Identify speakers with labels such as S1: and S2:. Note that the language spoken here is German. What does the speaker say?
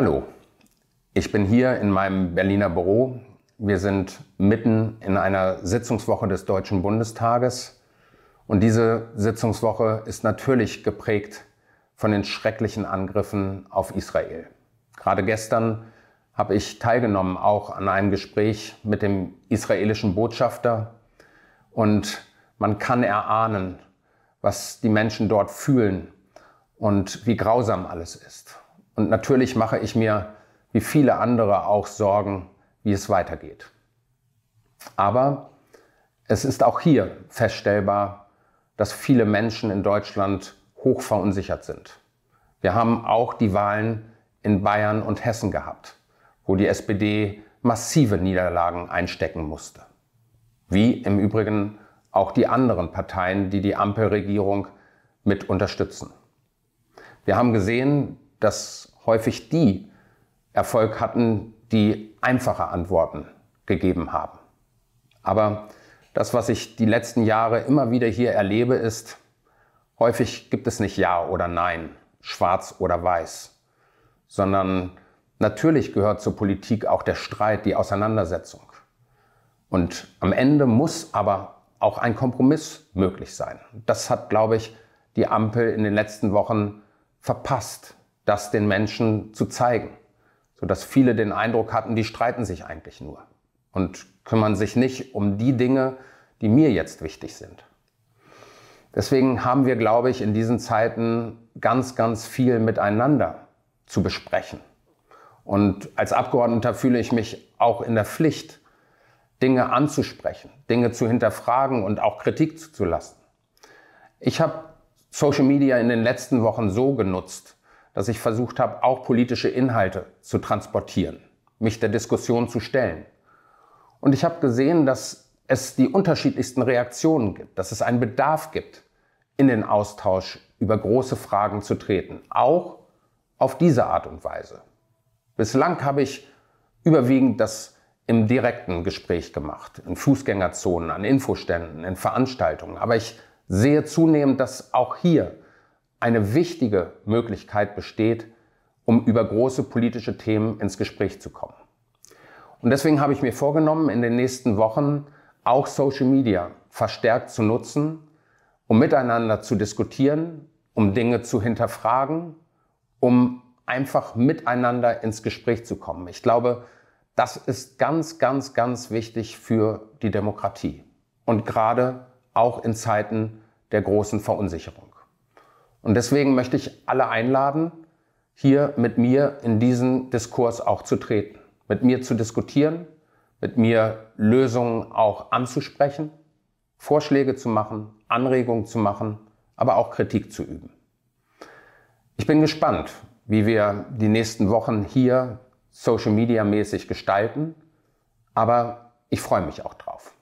S1: Hallo, ich bin hier in meinem Berliner Büro. Wir sind mitten in einer Sitzungswoche des Deutschen Bundestages und diese Sitzungswoche ist natürlich geprägt von den schrecklichen Angriffen auf Israel. Gerade gestern habe ich teilgenommen auch an einem Gespräch mit dem israelischen Botschafter und man kann erahnen, was die Menschen dort fühlen und wie grausam alles ist. Und natürlich mache ich mir, wie viele andere, auch Sorgen, wie es weitergeht. Aber es ist auch hier feststellbar, dass viele Menschen in Deutschland hoch verunsichert sind. Wir haben auch die Wahlen in Bayern und Hessen gehabt, wo die SPD massive Niederlagen einstecken musste. Wie im Übrigen auch die anderen Parteien, die die Ampelregierung mit unterstützen. Wir haben gesehen, dass häufig die Erfolg hatten, die einfache Antworten gegeben haben. Aber das, was ich die letzten Jahre immer wieder hier erlebe, ist, häufig gibt es nicht Ja oder Nein, schwarz oder weiß, sondern natürlich gehört zur Politik auch der Streit, die Auseinandersetzung. Und am Ende muss aber auch ein Kompromiss möglich sein. Das hat, glaube ich, die Ampel in den letzten Wochen verpasst das den Menschen zu zeigen, sodass viele den Eindruck hatten, die streiten sich eigentlich nur und kümmern sich nicht um die Dinge, die mir jetzt wichtig sind. Deswegen haben wir, glaube ich, in diesen Zeiten ganz, ganz viel miteinander zu besprechen. Und als Abgeordneter fühle ich mich auch in der Pflicht, Dinge anzusprechen, Dinge zu hinterfragen und auch Kritik zuzulassen. Ich habe Social Media in den letzten Wochen so genutzt, dass ich versucht habe, auch politische Inhalte zu transportieren, mich der Diskussion zu stellen. Und ich habe gesehen, dass es die unterschiedlichsten Reaktionen gibt, dass es einen Bedarf gibt, in den Austausch über große Fragen zu treten, auch auf diese Art und Weise. Bislang habe ich überwiegend das im direkten Gespräch gemacht, in Fußgängerzonen, an Infoständen, in Veranstaltungen. Aber ich sehe zunehmend, dass auch hier eine wichtige Möglichkeit besteht, um über große politische Themen ins Gespräch zu kommen. Und deswegen habe ich mir vorgenommen, in den nächsten Wochen auch Social Media verstärkt zu nutzen, um miteinander zu diskutieren, um Dinge zu hinterfragen, um einfach miteinander ins Gespräch zu kommen. Ich glaube, das ist ganz, ganz, ganz wichtig für die Demokratie und gerade auch in Zeiten der großen Verunsicherung. Und deswegen möchte ich alle einladen, hier mit mir in diesen Diskurs auch zu treten, mit mir zu diskutieren, mit mir Lösungen auch anzusprechen, Vorschläge zu machen, Anregungen zu machen, aber auch Kritik zu üben. Ich bin gespannt, wie wir die nächsten Wochen hier Social Media mäßig gestalten, aber ich freue mich auch drauf.